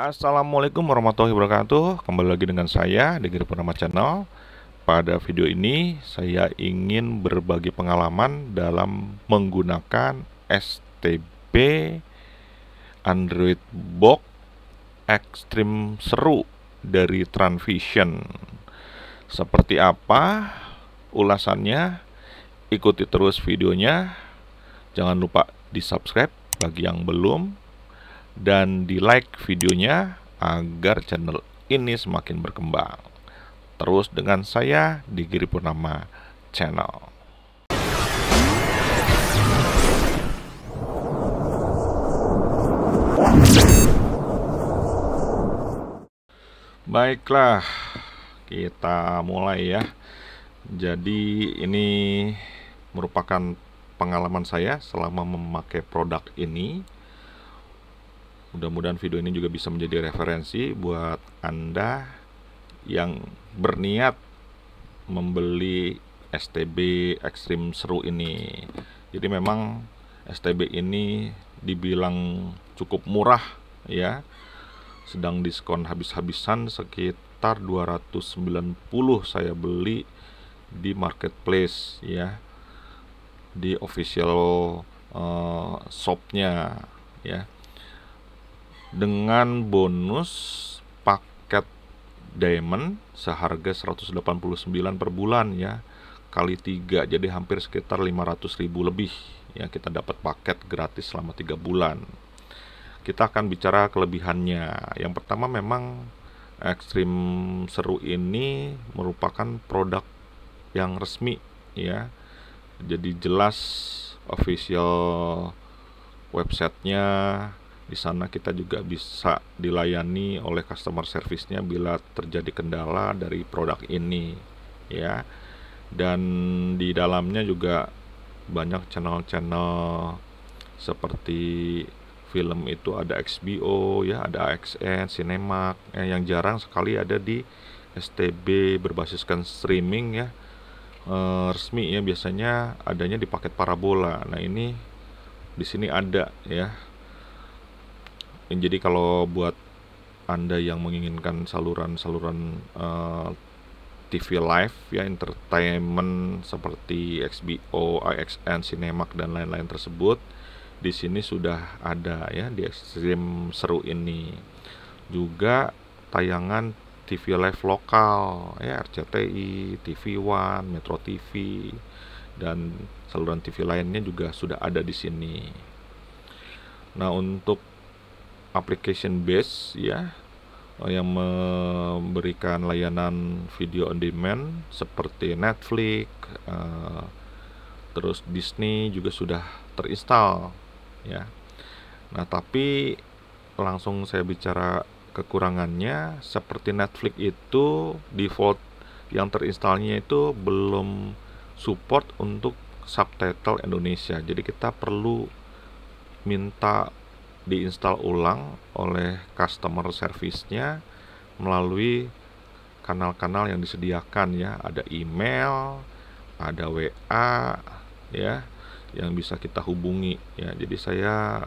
Assalamualaikum warahmatullahi wabarakatuh Kembali lagi dengan saya Degir Purnama Channel Pada video ini saya ingin berbagi pengalaman dalam menggunakan STB Android Box Extreme Seru dari Transvision Seperti apa ulasannya Ikuti terus videonya Jangan lupa di subscribe bagi yang belum dan di like videonya agar channel ini semakin berkembang. Terus dengan saya di Giri Purnama Channel. Baiklah, kita mulai ya. Jadi ini merupakan pengalaman saya selama memakai produk ini Mudah-mudahan video ini juga bisa menjadi referensi buat Anda yang berniat membeli STB Extreme seru ini. Jadi memang STB ini dibilang cukup murah ya. Sedang diskon habis-habisan sekitar 290 saya beli di marketplace ya. Di official uh, shopnya ya dengan bonus paket diamond seharga 189 per bulan ya kali tiga jadi hampir sekitar 500 ribu lebih ya kita dapat paket gratis selama tiga bulan kita akan bicara kelebihannya yang pertama memang ekstrim seru ini merupakan produk yang resmi ya jadi jelas official websitenya di sana kita juga bisa dilayani oleh customer service-nya bila terjadi kendala dari produk ini ya. Dan di dalamnya juga banyak channel-channel seperti film itu ada XBO ya, ada AXN, Cinemark eh, yang jarang sekali ada di STB berbasiskan streaming ya e, resmi ya biasanya adanya di paket parabola. Nah ini di sini ada ya jadi kalau buat anda yang menginginkan saluran-saluran uh, eh, TV live ya entertainment seperti XBO, IXN, Cinemax dan lain-lain tersebut di sini sudah ada ya di ekstrim seru ini juga tayangan TV live lokal ya RCTI, TV One, Metro TV dan saluran TV lainnya juga sudah ada di sini. Nah untuk application base ya eh, yang memberikan layanan video on demand seperti Netflix, uh, terus Disney juga sudah terinstall ya. Nah, tapi langsung saya bicara kekurangannya seperti Netflix itu default yang terinstalnya itu belum support untuk subtitle Indonesia. Jadi kita perlu minta diinstal ulang oleh customer service-nya melalui kanal-kanal yang disediakan ya, ada email, ada WA ya yang bisa kita hubungi ya. Jadi saya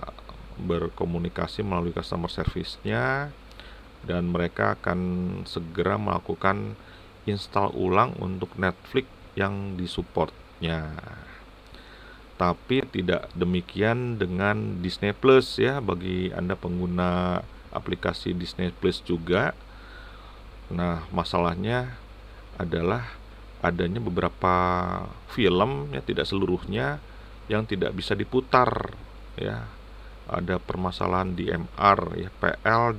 berkomunikasi melalui customer service-nya dan mereka akan segera melakukan install ulang untuk Netflix yang disupportnya tapi tidak demikian dengan Disney Plus ya bagi Anda pengguna aplikasi Disney Plus juga. Nah, masalahnya adalah adanya beberapa film ya tidak seluruhnya yang tidak bisa diputar ya. Ada permasalahan di MR ya PL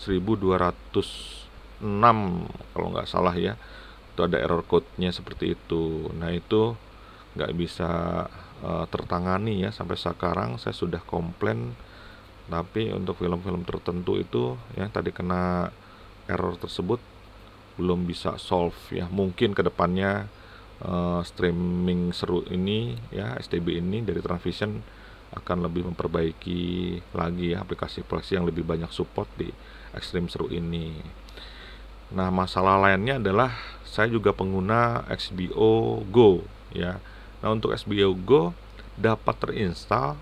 1206 kalau nggak salah ya. Itu ada error code-nya seperti itu. Nah, itu nggak bisa Eh, tertangani ya sampai sekarang saya sudah komplain tapi untuk film-film tertentu itu ya tadi kena error tersebut belum bisa solve ya mungkin kedepannya uh, eh, streaming seru ini ya STB ini dari Transvision akan lebih memperbaiki lagi ya aplikasi-aplikasi yang lebih banyak support di Extreme Seru ini. Nah, masalah lainnya adalah saya juga pengguna XBO Go ya. Nah, untuk SBO Go dapat terinstall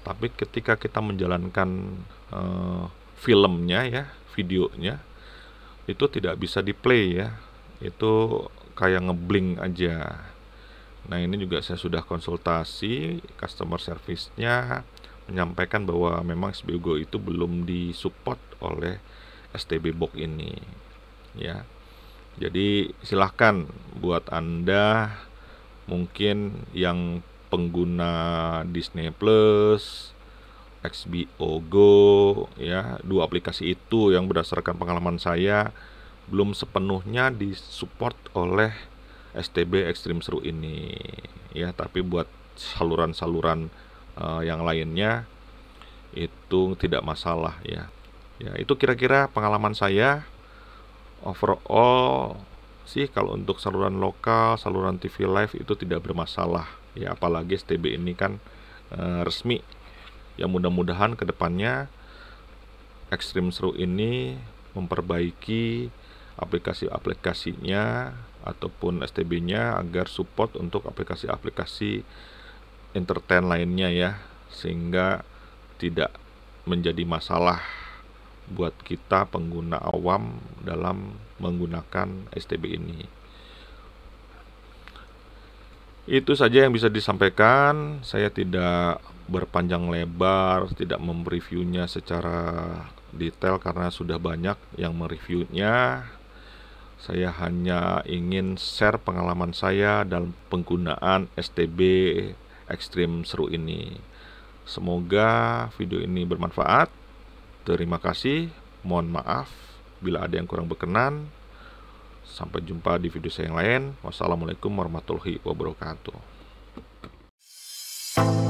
tapi ketika kita menjalankan uh, filmnya ya, videonya itu tidak bisa di-play ya. Itu kayak ngebling aja. Nah, ini juga saya sudah konsultasi customer service-nya menyampaikan bahwa memang SBO Go itu belum disupport oleh STB Box ini ya. Jadi silahkan buat Anda mungkin yang pengguna Disney Plus, XBO Go ya, dua aplikasi itu yang berdasarkan pengalaman saya belum sepenuhnya disupport oleh STB Extreme Seru ini ya, tapi buat saluran-saluran uh, yang lainnya itu tidak masalah ya. Ya, itu kira-kira pengalaman saya overall sih kalau untuk saluran lokal, saluran TV live itu tidak bermasalah. Ya apalagi STB ini kan e, resmi. Ya mudah-mudahan kedepannya Extreme Seru ini memperbaiki aplikasi-aplikasinya ataupun STB-nya agar support untuk aplikasi-aplikasi entertain lainnya ya sehingga tidak menjadi masalah buat kita pengguna awam dalam menggunakan STB ini. Itu saja yang bisa disampaikan. Saya tidak berpanjang lebar, tidak mereviewnya secara detail karena sudah banyak yang mereviewnya. Saya hanya ingin share pengalaman saya dalam penggunaan STB Extreme Seru ini. Semoga video ini bermanfaat. Terima kasih. Mohon maaf Bila ada yang kurang berkenan, sampai jumpa di video saya yang lain. Wassalamualaikum warahmatullahi wabarakatuh.